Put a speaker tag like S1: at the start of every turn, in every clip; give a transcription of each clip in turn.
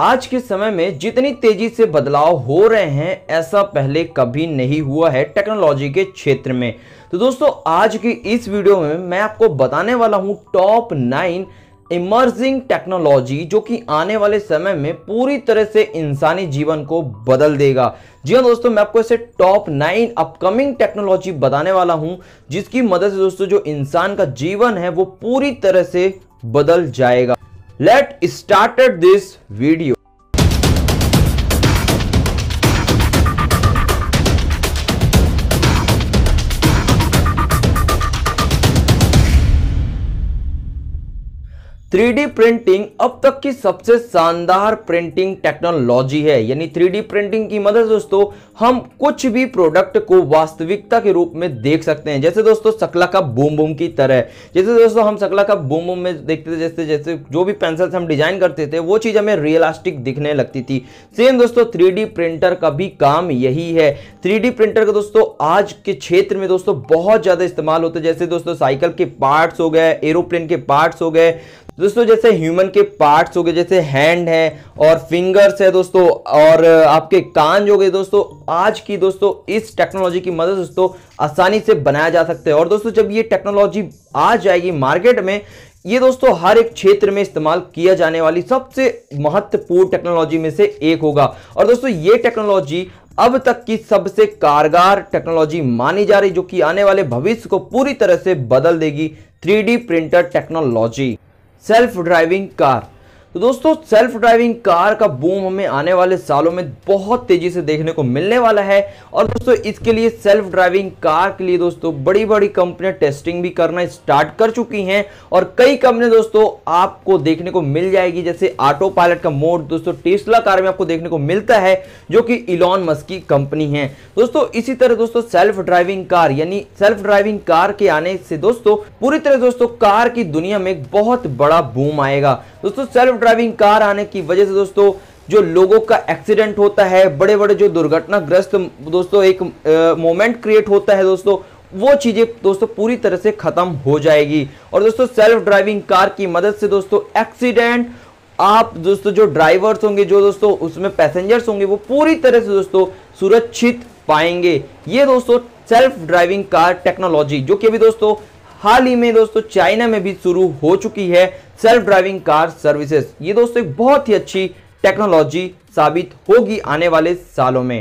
S1: आज के समय में जितनी तेजी से बदलाव हो रहे हैं ऐसा पहले कभी नहीं हुआ है टेक्नोलॉजी के क्षेत्र में तो दोस्तों आज की इस वीडियो में मैं आपको बताने वाला हूं टॉप नाइन इमर्जिंग टेक्नोलॉजी जो कि आने वाले समय में पूरी तरह से इंसानी जीवन को बदल देगा जी हाँ दोस्तों मैं आपको ऐसे टॉप नाइन अपकमिंग टेक्नोलॉजी बताने वाला हूं जिसकी मदद से दोस्तों जो इंसान का जीवन है वो पूरी तरह से बदल जाएगा let started this video three printing अब तक की सबसे शानदार प्रिंटिंग टेक्नोलॉजी है यानी थ्री प्रिंटिंग की मदद दोस्तों हम कुछ भी प्रोडक्ट को वास्तविकता के रूप में देख सकते हैं जैसे दोस्तों सकला का बूम बूम की तरह जैसे दोस्तों हम सकला का बूम बूम में देखते थे जैसे जैसे जो भी पेंसिल हम डिजाइन करते थे वो चीज़ हमें रियलिस्टिक दिखने लगती थी सेम दोस्तों थ्री प्रिंटर का भी काम यही है थ्री प्रिंटर का दोस्तों आज के क्षेत्र में दोस्तों बहुत ज़्यादा इस्तेमाल होता है जैसे दोस्तों साइकिल के पार्ट्स हो गए एरोप्लेन के पार्ट्स हो गए दोस्तों जैसे ह्यूमन के पार्ट्स हो गए जैसे हैंड है और फिंगर्स है दोस्तों और आपके कान हो गए दोस्तों आज की दोस्तों इस टेक्नोलॉजी की मदद दोस्तों आसानी से बनाया जा सकता है और दोस्तों जब ये टेक्नोलॉजी आ जाएगी मार्केट में ये दोस्तों हर एक क्षेत्र में इस्तेमाल किया जाने वाली सबसे महत्वपूर्ण टेक्नोलॉजी में से एक होगा और दोस्तों ये टेक्नोलॉजी अब तक की सबसे कारगर टेक्नोलॉजी मानी जा रही जो कि आने वाले भविष्य को पूरी तरह से बदल देगी three printer technology self driving car तो दोस्तों सेल्फ ड्राइविंग कार का बूम हमें आने वाले सालों में बहुत तेजी से देखने को मिलने वाला है और दोस्तों इसके लिए सेल्फ ड्राइविंग कार के लिए दोस्तों बड़ी बड़ी कंपनियां टेस्टिंग भी करना स्टार्ट कर चुकी हैं और कई कंपनियां दोस्तों आपको देखने को मिल जाएगी जैसे ऑटो पायलट का मोड दोस्तों टेस्ला कार में आपको देखने को मिलता है जो कि इलॉन मस्क की कंपनी है दोस्तों इसी तरह दोस्तों सेल्फ ड्राइविंग कार यानी सेल्फ ड्राइविंग कार के आने से दोस्तों पूरी तरह दोस्तों कार की दुनिया में बहुत बड़ा बूम आएगा दोस्तों सेल्फ ड्राइविंग कार आने की वजह से दोस्तों जो लोगों का एक्सीडेंट होता है बड़े बड़े जो दुर्घटनाग्रस्त दोस्तों एक मोमेंट क्रिएट होता है दोस्तों वो चीज़ें दोस्तों पूरी तरह से ख़त्म हो जाएगी और दोस्तों सेल्फ ड्राइविंग कार की मदद से दोस्तों एक्सीडेंट आप दोस्तों जो ड्राइवर्स होंगे जो दोस्तों उसमें पैसेंजर्स होंगे वो पूरी तरह से दोस्तों सुरक्षित पाएंगे ये दोस्तों सेल्फ ड्राइविंग कार टेक्नोलॉजी जो कि अभी दोस्तों हाल ही में दोस्तों चाइना में भी शुरू हो चुकी है सेल्फ ड्राइविंग कार सर्विसेज ये दोस्तों एक बहुत ही अच्छी टेक्नोलॉजी साबित होगी आने वाले सालों में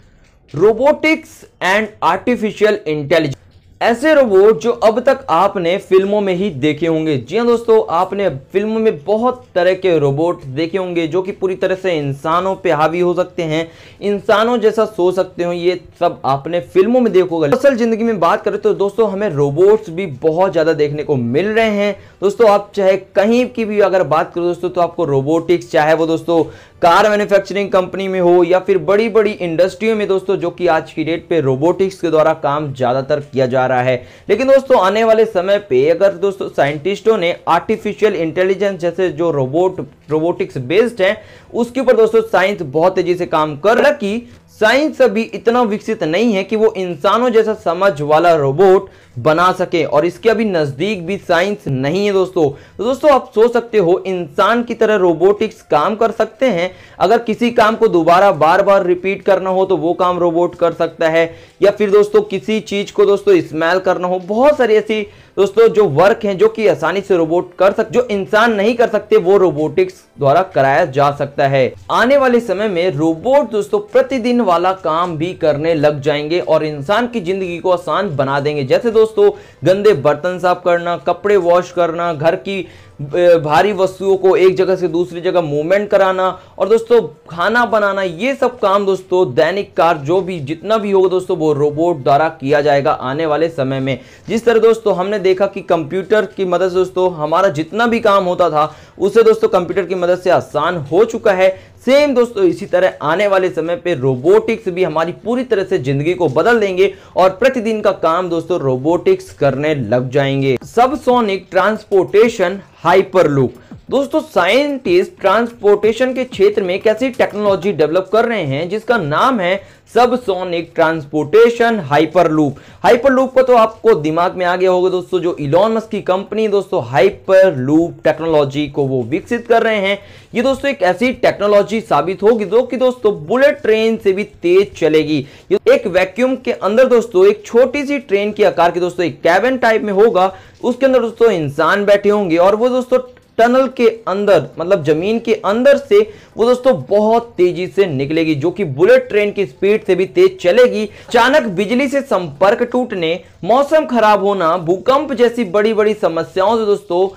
S1: रोबोटिक्स एंड आर्टिफिशियल इंटेलिजेंस ऐसे रोबोट जो अब तक आपने फिल्मों में ही देखे होंगे जी हाँ दोस्तों आपने फिल्मों में बहुत तरह के रोबोट देखे होंगे जो कि पूरी तरह से इंसानों पे हावी हो सकते हैं इंसानों जैसा सो सकते हो ये सब आपने फिल्मों में देखोगे असल जिंदगी में बात करें तो दोस्तों हमें रोबोट्स भी बहुत ज़्यादा देखने को मिल रहे हैं दोस्तों आप चाहे कहीं की भी अगर बात करो दोस्तों तो आपको रोबोटिक्स चाहे वो दोस्तों कार मैन्युफैक्चरिंग कंपनी में हो या फिर बड़ी बड़ी इंडस्ट्रियों में दोस्तों जो कि आज की डेट पे रोबोटिक्स के द्वारा काम ज़्यादातर किया जा रहा है लेकिन दोस्तों आने वाले समय पे अगर दोस्तों साइंटिस्टों ने आर्टिफिशियल इंटेलिजेंस जैसे जो रोबोट रोबोटिक्स बेस्ड है उसके ऊपर दोस्तों साइंस बहुत तेजी से काम कर रखी साइंस अभी इतना विकसित नहीं है कि वो इंसानों जैसा समझ वाला रोबोट बना सके और इसके अभी नज़दीक भी साइंस नहीं है दोस्तों तो दोस्तों आप सोच सकते हो इंसान की तरह रोबोटिक्स काम कर सकते हैं अगर किसी काम को दोबारा बार बार रिपीट करना हो तो वो काम रोबोट कर सकता है या फिर दोस्तों किसी चीज़ को दोस्तों स्मेल करना हो बहुत सारी ऐसी दोस्तों जो वर्क है जो कि आसानी से रोबोट कर सकते जो इंसान नहीं कर सकते वो रोबोटिक्स द्वारा कराया जा सकता है आने वाले समय में रोबोट दोस्तों प्रतिदिन वाला काम भी करने लग जाएंगे और इंसान की जिंदगी को आसान बना देंगे जैसे दोस्तों गंदे बर्तन साफ करना कपड़े वॉश करना घर की भारी वस्तुओं को एक जगह से दूसरी जगह मूवमेंट कराना और दोस्तों खाना बनाना ये सब काम दोस्तों दैनिक कार्य जो भी जितना भी होगा दोस्तों वो रोबोट द्वारा किया जाएगा आने वाले समय में जिस तरह दोस्तों हमने देखा कि कंप्यूटर की मदद से दोस्तों हमारा जितना भी काम होता था उसे दोस्तों कंप्यूटर की मदद से आसान हो चुका है सेम दोस्तों इसी तरह आने वाले समय पे रोबोटिक्स भी हमारी पूरी तरह से जिंदगी को बदल देंगे और प्रतिदिन का काम दोस्तों रोबोटिक्स करने लग जाएंगे सबसोनिक ट्रांसपोर्टेशन हाइपरलूप दोस्तों साइंटिस्ट ट्रांसपोर्टेशन के क्षेत्र में कैसी टेक्नोलॉजी डेवलप कर रहे हैं जिसका नाम है सब सोनिक ट्रांसपोर्टेशन हाइपरलूप हाइपरलूप का तो आपको दिमाग में आ गया होगा दोस्तों जो इलॉन मस्क की कंपनी दोस्तों हाइपरलूप टेक्नोलॉजी को वो विकसित कर रहे हैं ये दोस्तों एक ऐसी टेक्नोलॉजी साबित होगी जो कि दोस्तों बुलेट ट्रेन से भी तेज चलेगी ये एक वैक्यूम के अंदर दोस्तों एक छोटी सी ट्रेन के आकार के दोस्तों एक कैबिन टाइप में होगा उसके अंदर दोस्तों इंसान बैठे होंगे और वो दोस्तों टनल के अंदर मतलब जमीन के अंदर से वो दोस्तों बहुत तेजी से निकलेगी जो कि बुलेट ट्रेन की स्पीड से भी तेज चलेगी अचानक बिजली से संपर्क टूटने मौसम खराब होना भूकंप जैसी बड़ी बड़ी समस्याओं से दोस्तों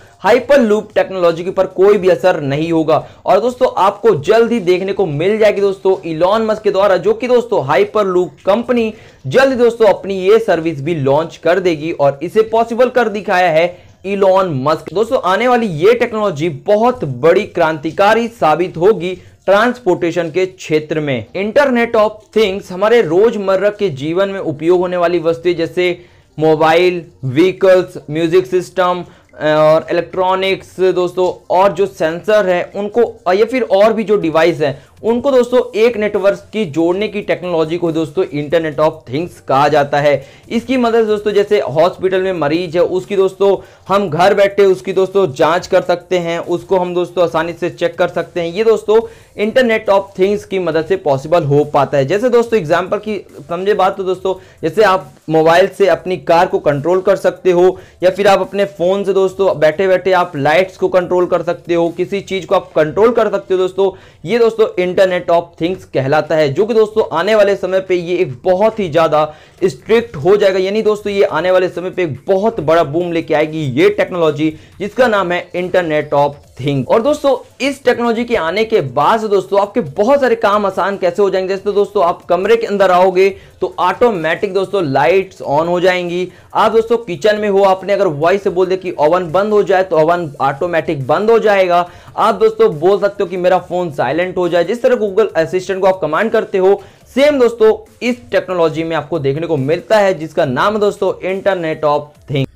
S1: लूप टेक्नोलॉजी के ऊपर कोई भी असर नहीं होगा और दोस्तों आपको जल्द ही देखने को मिल जाएगी दोस्तों इलॉन मस्क के द्वारा जो कि दोस्तों हाइपर लूप कंपनी जल्द दोस्तों अपनी ये सर्विस भी लॉन्च कर देगी और इसे पॉसिबल कर दिखाया है इलॉन मस्क दोस्तों आने वाली ये टेक्नोलॉजी बहुत बड़ी क्रांतिकारी साबित होगी ट्रांसपोर्टेशन के क्षेत्र में इंटरनेट ऑफ थिंग्स हमारे रोजमर्रा के जीवन में उपयोग होने वाली वस्तुएं जैसे मोबाइल व्हीकल्स म्यूजिक सिस्टम और इलेक्ट्रॉनिक्स दोस्तों और जो सेंसर है उनको या फिर और भी जो डिवाइस है उनको दोस्तों एक नेटवर्क की जोड़ने की टेक्नोलॉजी को दोस्तों इंटरनेट ऑफ थिंग्स कहा जाता है इसकी मदद से दोस्तों जैसे हॉस्पिटल में मरीज है उसकी दोस्तों हम घर बैठे उसकी दोस्तों जांच कर सकते हैं उसको हम दोस्तों आसानी से चेक कर सकते हैं ये दोस्तों इंटरनेट ऑफ थिंग्स की मदद से पॉसिबल हो पाता है जैसे दोस्तों एग्जाम्पल की समझे बात तो दोस्तों जैसे आप मोबाइल से अपनी कार को कंट्रोल कर सकते हो या फिर आप अपने फ़ोन से दोस्तों बैठे बैठे आप लाइट्स को कंट्रोल कर सकते हो किसी चीज़ को आप कंट्रोल कर सकते हो दोस्तों ये दोस्तों इंटरनेट ऑफ थिंग्स कहलाता है जो कि दोस्तों आने वाले समय पे ये एक बहुत ही ज़्यादा स्ट्रिक्ट हो जाएगा यानी दोस्तों ये आने वाले समय पे एक बहुत बड़ा बूम लेके आएगी ये टेक्नोलॉजी जिसका नाम है इंटरनेट ऑफ थिंक और दोस्तों इस टेक्नोलॉजी के आने के बाद दोस्तों आपके बहुत सारे काम आसान कैसे हो जाएंगे जैसे दोस्तों आप कमरे के अंदर आओगे तो ऑटोमेटिक दोस्तों लाइट्स ऑन हो जाएंगी आप दोस्तों किचन में हो आपने अगर वॉइस से बोल दे कि ओवन बंद हो जाए तो ओवन ऑटोमेटिक बंद हो जाएगा आप दोस्तों बोल सकते हो कि मेरा फोन साइलेंट हो जाए जिस तरह गूगल असिस्टेंट को आप कमांड करते हो सेम दोस्तों इस टेक्नोलॉजी में आपको देखने को मिलता है जिसका नाम दोस्तों internet of thing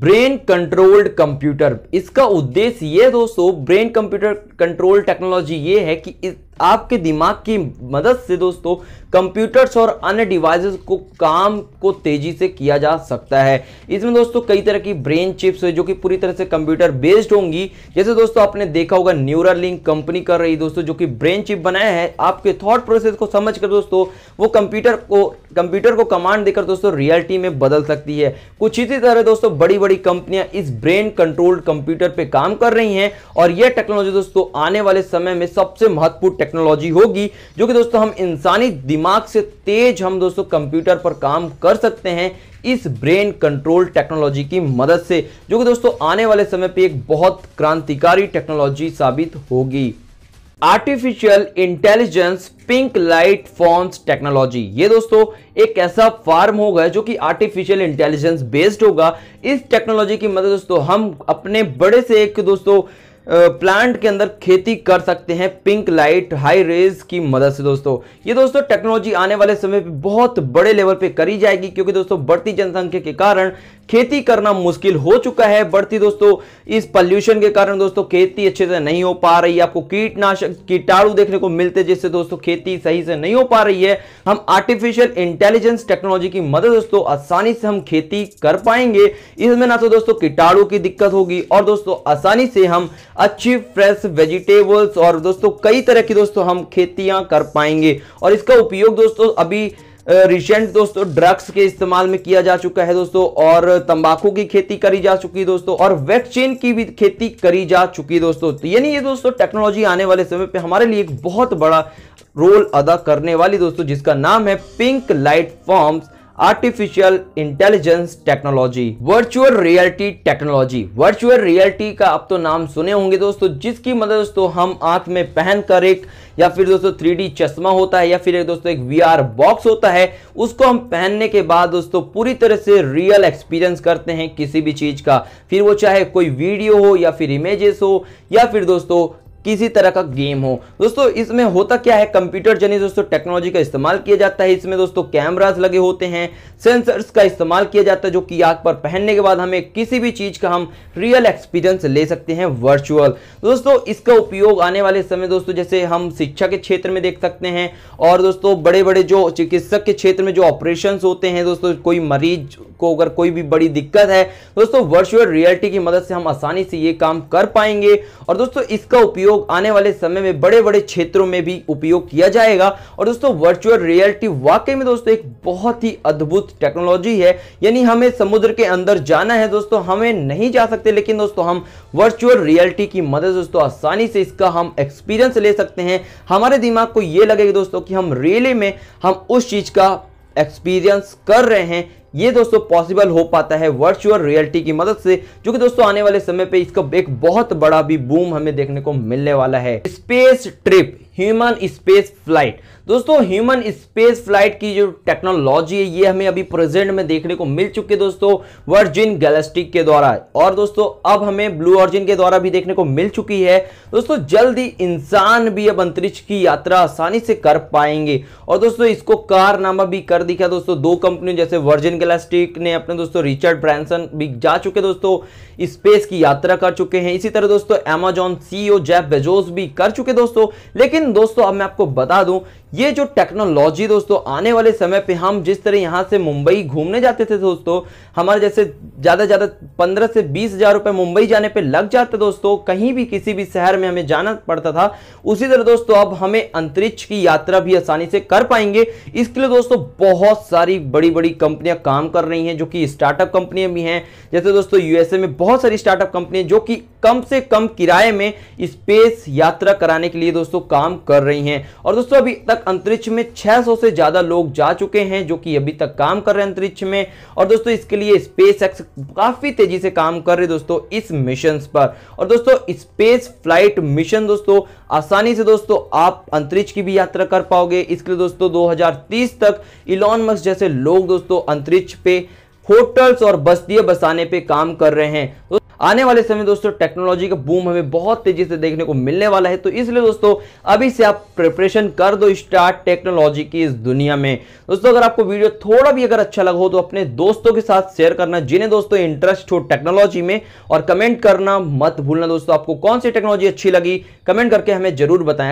S1: brain controlled computer इसका उद्देश्य ये दोस्तों ब्रेन कंप्यूटर कंट्रोल टेक्नोलॉजी ये है कि इस आपके दिमाग की मदद से दोस्तों कंप्यूटर्स और अन्य डिवाइसेस को काम को तेजी से किया जा सकता है इसमें दोस्तों कई तरह की ब्रेन चिप्स है जो कि पूरी तरह से कंप्यूटर बेस्ड होंगी जैसे दोस्तों आपने देखा होगा न्यूरल लिंक कंपनी कर रही दोस्तों जो कि ब्रेन चिप बनाया है आपके थॉट प्रोसेस को समझ कर दोस्तों वो कंप्यूटर को कंप्यूटर को कमांड देकर दोस्तों रियलिटी में बदल सकती है कुछ इसी तरह दोस्तों बड़ी बड़ी कंपनियां इस ब्रेन कंट्रोल्ड कंप्यूटर पर काम कर रही हैं और यह टेक्नोलॉजी दोस्तों आने वाले समय में सबसे महत्वपूर्ण टेक्नोलॉजी होगी जो कि दोस्तों हम इंसानी दिमाग से तेज हम दोस्तों कंप्यूटर पर काम कर सकते हैं इस ब्रेन कंट्रोल टेक्नोलॉजी की मदद से जो कि दोस्तों आने वाले समय पर एक बहुत क्रांतिकारी टेक्नोलॉजी साबित होगी artificial intelligence pink light forms technology ये दोस्तों एक ऐसा फार्म होगा जो कि आर्टिफिशियल इंटेलिजेंस बेस्ड होगा इस टेक्नोलॉजी की मदद दोस्तों हम अपने बड़े से एक दोस्तों प्लांट के अंदर खेती कर सकते हैं पिंक लाइट हाई रेज की मदद से दोस्तों ये दोस्तों टेक्नोलॉजी आने वाले समय पे बहुत बड़े लेवल पे करी जाएगी क्योंकि दोस्तों बढ़ती जनसंख्या के कारण खेती करना मुश्किल हो चुका है बढ़ती दोस्तों इस पॉल्यूशन के कारण दोस्तों खेती अच्छे से नहीं हो पा रही है आपको कीटनाशक कीटाणु देखने को मिलते जिससे दोस्तों खेती सही से नहीं हो पा रही है हम आर्टिफिशियल इंटेलिजेंस टेक्नोलॉजी की मदद दोस्तों आसानी से हम खेती कर पाएंगे इसमें ना तो दोस्तों कीटाणु की दिक्कत होगी और दोस्तों आसानी से हम अच्छी फ्रेश वेजिटेबल्स और दोस्तों कई तरह की दोस्तों हम खेतियां कर पाएंगे और इसका उपयोग दोस्तों अभी रिसेंट दोस्तों ड्रग्स के इस्तेमाल में किया जा चुका है दोस्तों और तंबाकू की खेती करी जा चुकी है दोस्तों और वैक्सीन की भी खेती करी जा चुकी है दोस्तों तो यानी ये दोस्तों टेक्नोलॉजी आने वाले समय पे हमारे लिए एक बहुत बड़ा रोल अदा करने वाली दोस्तों जिसका नाम है pink light forms artificial intelligence technology virtual reality technology virtual reality का आप तो नाम सुने होंगे दोस्तों जिसकी मदद दोस्तों हम आंख में पहन कर एक या फिर दोस्तों थ्री चश्मा होता है या फिर एक दोस्तों एक वी बॉक्स होता है उसको हम पहनने के बाद दोस्तों पूरी तरह से रियल एक्सपीरियंस करते हैं किसी भी चीज का फिर वो चाहे कोई वीडियो हो या फिर इमेजेस हो या फिर दोस्तों किसी तरह का गेम हो दोस्तों इसमें होता क्या है कंप्यूटर जनित दोस्तों टेक्नोलॉजी का इस्तेमाल किया जाता है इसमें दोस्तों कैमराज लगे होते हैं सेंसर्स का इस्तेमाल किया जाता है जो कि आग पर पहनने के बाद हमें किसी भी चीज़ का हम रियल एक्सपीरियंस ले सकते हैं वर्चुअल दोस्तों इसका उपयोग आने वाले समय दोस्तों जैसे हम शिक्षा के क्षेत्र में देख सकते हैं और दोस्तों बड़े बड़े जो चिकित्सक के क्षेत्र में जो ऑपरेशन होते हैं दोस्तों कोई मरीज को अगर कोई भी बड़ी दिक्कत है दोस्तों वर्चुअल रियलिटी की मदद से हम आसानी से ये काम कर पाएंगे और दोस्तों इसका उपयोग लोग आने वाले समय में बड़े बड़े क्षेत्रों में भी उपयोग किया जाएगा और दोस्तों वर्चुअल रियलिटी वाकई में दोस्तों एक बहुत ही अद्भुत टेक्नोलॉजी है यानी हमें समुद्र के अंदर जाना है दोस्तों हमें नहीं जा सकते लेकिन दोस्तों हम वर्चुअल रियलिटी की मदद दोस्तों आसानी से इसका हम एक्सपीरियंस ले सकते हैं हमारे दिमाग को ये लगेगा दोस्तों कि हम रियली में हम उस चीज का एक्सपीरियंस कर रहे हैं ये दोस्तों पॉसिबल हो पाता है वर्चुअल रियलिटी की मदद से जो कि दोस्तों आने वाले समय पे इसका एक बहुत बड़ा भी बूम हमें देखने को मिलने वाला है space trip human space flight दोस्तों ह्यूमन स्पेस फ्लाइट की जो टेक्नोलॉजी है ये हमें अभी प्रेजेंट में देखने को मिल चुके है दोस्तों वर्जिन गैलेस्टिक के द्वारा और दोस्तों अब हमें ब्लू ऑर्जिन के द्वारा भी देखने को मिल चुकी है दोस्तों जल्द ही इंसान भी अब अंतरिक्ष की यात्रा आसानी से कर पाएंगे और दोस्तों इसको कारनामा भी कर दिखा दोस्तों दो कंपनियों जैसे वर्जिन गैलेस्टिक ने अपने दोस्तों रिचर्ड ब्रांसन भी जा चुके दोस्तों स्पेस की यात्रा कर चुके हैं इसी तरह दोस्तों एमेजॉन सीईओ जेफ बेजोस भी कर चुके दोस्तों लेकिन लेकिन दोस्तों अब मैं आपको बता दूं ये जो टेक्नोलॉजी दोस्तों आने वाले समय पे हम जिस तरह यहां से मुंबई घूमने जाते थे दोस्तों हमारे जैसे ज़्यादा ज़्यादा पंद्रह से बीस हज़ार रुपए मुंबई जाने पे लग जाते दोस्तों कहीं भी किसी भी शहर में हमें जाना पड़ता था उसी तरह दोस्तों अब हमें अंतरिक्ष की यात्रा भी आसानी से कर पाएंगे इसके लिए दोस्तों बहुत सारी बड़ी बड़ी कंपनियां काम कर रही हैं जो कि स्टार्टअप कंपनियां भी हैं जैसे दोस्तों यूएसए में बहुत सारी स्टार्टअप कंपनियां जो कि कम से कम किराए में स्पेस यात्रा कराने के लिए दोस्तों काम कर रही हैं और दोस्तों अभी तक अंतरिक्ष में 600 से ज़्यादा लोग जा चुके हैं जो कि अभी तक काम कर रहे हैं अंतरिक्ष में और दोस्तों इसके लिए स्पेस एक्स काफ़ी तेज़ी से काम कर रहे दोस्तों इस मिशन पर और दोस्तों स्पेस फ्लाइट मिशन दोस्तों आसानी से दोस्तों आप अंतरिक्ष की भी यात्रा कर पाओगे इसके लिए दोस्तों 2030 तक इलॉन मस्क जैसे लोग दोस्तों अंतरिक्ष पे होटल्स और बस्तियां बसाने पे काम कर रहे हैं तो आने वाले समय दोस्तों टेक्नोलॉजी का बूम हमें बहुत तेजी से देखने को मिलने वाला है तो इसलिए दोस्तों अभी से आप प्रिपरेशन कर दो स्टार्ट टेक्नोलॉजी की इस दुनिया में दोस्तों अगर आपको वीडियो थोड़ा भी अगर अच्छा लगा हो तो अपने दोस्तों के साथ शेयर करना जिन्हें दोस्तों इंटरेस्ट हो टेक्नोलॉजी में और कमेंट करना मत भूलना दोस्तों आपको कौन सी टेक्नोलॉजी अच्छी लगी कमेंट करके हमें जरूर बताएं